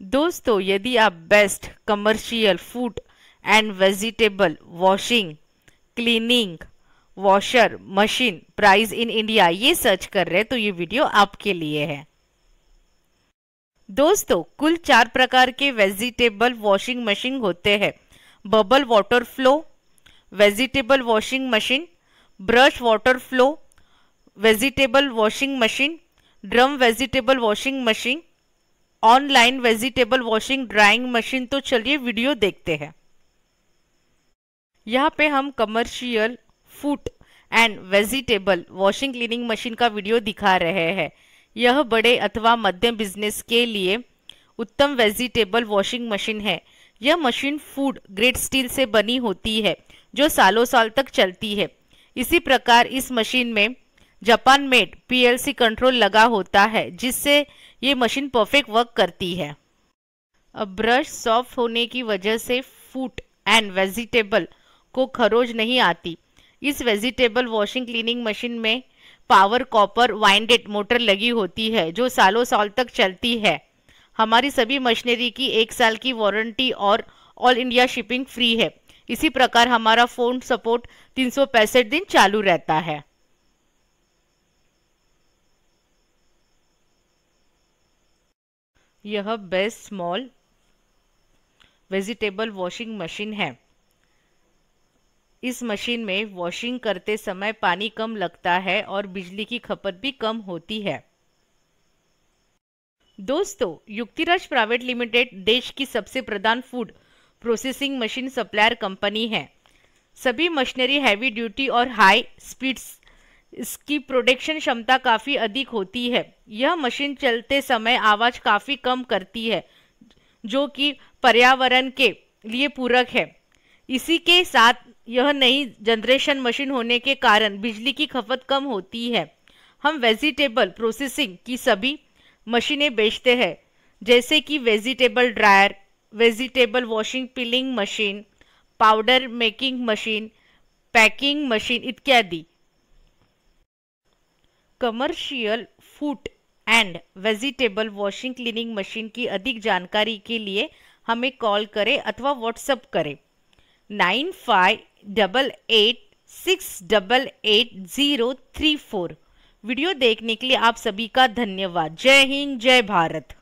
दोस्तों यदि आप best commercial food and vegetable washing cleaning washer machine price in India ये सर्च कर रहे हैं तो ये वीडियो आपके लिए है दोस्तों कुल चार प्रकार के वेजिटेबल वॉशिंग मशीन होते हैं bubble water flow vegetable washing machine brush water flow vegetable washing machine drum vegetable washing machine online vegetable washing drying machine तो चलिए वीडियो देखते हैं यहाँ पे हम commercial food and vegetable washing cleaning machine का वीडियो दिखा रहे हैं यह बड़े अथवा मध्यम बिजनेस के लिए उत्तम वेजिटेबल वॉशिंग मशीन है यह मशीन फूड ग्रेड स्टील से बनी होती है जो सालों साल तक चलती है इसी प्रकार इस मशीन में जापान मेड पीएलसी कंट्रोल लगा होता है जिससे ये मशीन परफेक्ट वर्क करती है अब ब्रश सॉफ्ट होने की वजह से फूट एंड वेजिटेबल को खरोज नहीं आती इस वेजिटेबल वॉशिंग क्लीनिंग मशीन में पावर कॉपर वाइंडेड मोटर लगी होती है जो सालों साल तक चलती है हमारी सभी मशीनरी की एक साल की वारंटी और ऑल इंडिया शिपिंग फ्री है इसी प्रकार हमारा फोन सपोर्ट तीन दिन चालू रहता है यह best small vegetable washing machine है इस मशीन में वॉशिंग करते समय पानी कम लगता है और बिजली की खपत भी कम होती है दोस्तों युक्तिराज प्राइवेट लिमिटेड देश की सबसे प्रधान food processing machine supplier company है सभी मशीनरी हैवी ड्यूटी और हाई स्पीड्स इसकी प्रोडक्शन क्षमता काफ़ी अधिक होती है यह मशीन चलते समय आवाज़ काफ़ी कम करती है जो कि पर्यावरण के लिए पूरक है इसी के साथ यह नई जनरेशन मशीन होने के कारण बिजली की खपत कम होती है हम वेजिटेबल प्रोसेसिंग की सभी मशीनें बेचते हैं जैसे कि vegetable dryer vegetable washing peeling machine powder making machine packing machine इत्यादि commercial food and vegetable washing cleaning machine की अधिक जानकारी के लिए हमें कॉल करें अथवा व्हाट्सअप करें nine five double eight six double eight zero three four video देखने के लिए आप सभी का धन्यवाद जय हिंद जय भारत